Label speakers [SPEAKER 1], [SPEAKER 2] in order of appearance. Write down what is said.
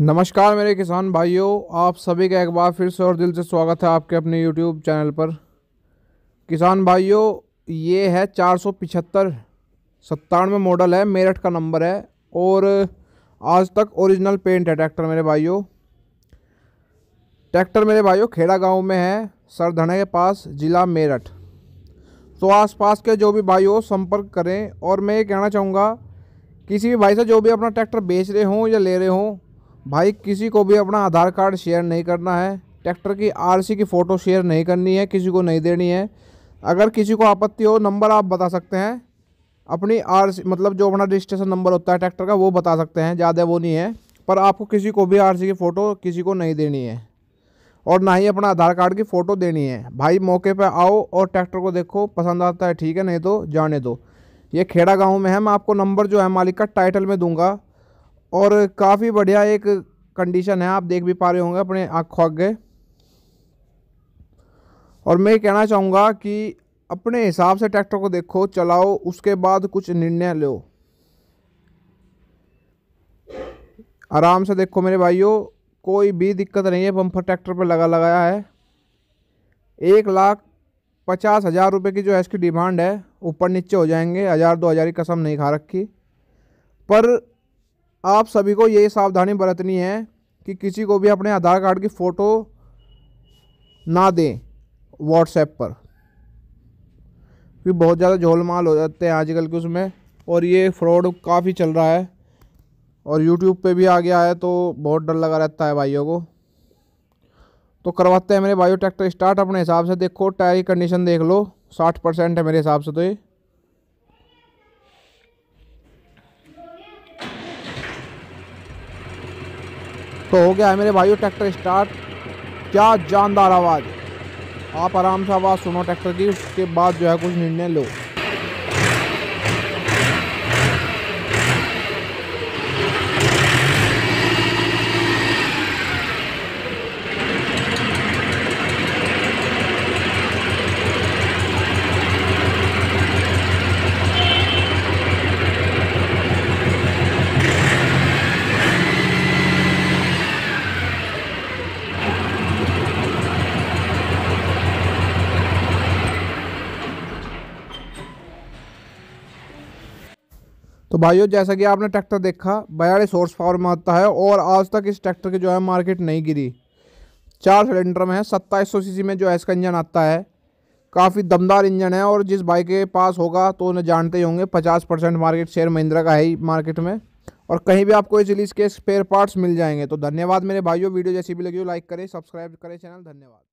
[SPEAKER 1] नमस्कार मेरे किसान भाइयों आप सभी का एक बार फिर से और दिल से स्वागत है आपके अपने यूट्यूब चैनल पर किसान भाइयों ये है चार सौ पिछहत्तर सत्तानवे मॉडल है मेरठ का नंबर है और आज तक ओरिजिनल पेंट है ट्रैक्टर मेरे भाइयों ट्रैक्टर मेरे भाइयों खेड़ा गांव में है सरधने के पास ज़िला मेरठ तो आसपास के जो भी भाई हो संपर्क करें और मैं ये कहना चाहूँगा किसी भी भाई से जो भी अपना ट्रैक्टर बेच रहे हों या ले रहे हों भाई किसी को भी अपना आधार कार्ड शेयर नहीं करना है ट्रैक्टर की आरसी की फ़ोटो शेयर नहीं करनी है किसी को नहीं देनी है अगर किसी को आपत्ति हो नंबर आप बता सकते हैं अपनी आर मतलब जो अपना रजिस्ट्रेशन नंबर होता है ट्रैक्टर का वो बता सकते हैं ज़्यादा वो नहीं है पर आपको किसी को भी आर की फ़ोटो किसी को नहीं देनी है और ना ही अपना आधार कार्ड की फ़ोटो देनी है भाई मौके पर आओ और ट्रैक्टर को देखो पसंद आता है ठीक है नहीं तो जाने दो ये खेड़ा गाँव में है मैं आपको नंबर जो है मालिक का टाइटल में दूँगा और काफ़ी बढ़िया एक कंडीशन है आप देख भी पा रहे होंगे अपने आँख के गए और मैं कहना चाहूँगा कि अपने हिसाब से ट्रैक्टर को देखो चलाओ उसके बाद कुछ निर्णय लो आराम से देखो मेरे भाइयों कोई भी दिक्कत नहीं है बम्फर ट्रैक्टर पर लगा लगाया है एक लाख पचास हज़ार रुपये की जो है इसकी डिमांड है ऊपर नीचे हो जाएंगे हज़ार दो हज़ार की कसम नहीं खा रखी पर आप सभी को ये सावधानी बरतनी है कि किसी को भी अपने आधार कार्ड की फ़ोटो ना दें व्हाट्सएप पर क्योंकि बहुत ज़्यादा झोलमाल हो जाते हैं आजकल के उसमें और ये फ्रॉड काफ़ी चल रहा है और यूट्यूब पे भी आ गया है तो बहुत डर लगा रहता है भाइयों को तो करवाते हैं मेरे भाइयों ट्रैक्टर स्टार्ट अपने हिसाब से देखो टायर की कंडीशन देख लो साठ परसेंट है मेरे हिसाब से तो ये तो हो गया है मेरे भाइयों ट्रैक्टर स्टार्ट क्या जानदार आवाज़ आप आराम से आवाज़ सुनो ट्रैक्टर की उसके बाद जो है कुछ निर्णय लो तो भाइयों जैसा कि आपने ट्रैक्टर देखा बयालीस हॉर्स पावर में आता है और आज तक इस ट्रैक्टर की जो है मार्केट नहीं गिरी चार सिलेंडर में है सत्ताईस सौ सीसी में जो है इसका इंजन आता है काफ़ी दमदार इंजन है और जिस भाई के पास होगा तो उन्हें जानते ही होंगे पचास परसेंट मार्केट शेयर महिंद्रा का है ही मार्केट में और कहीं भी आपको इस रिलीज़ के स्पेयर पार्ट्स मिल जाएंगे तो धन्यवाद मेरे भाइयों वीडियो जैसी भी लगी हो लाइक करें सब्सक्राइब करें चैनल धन्यवाद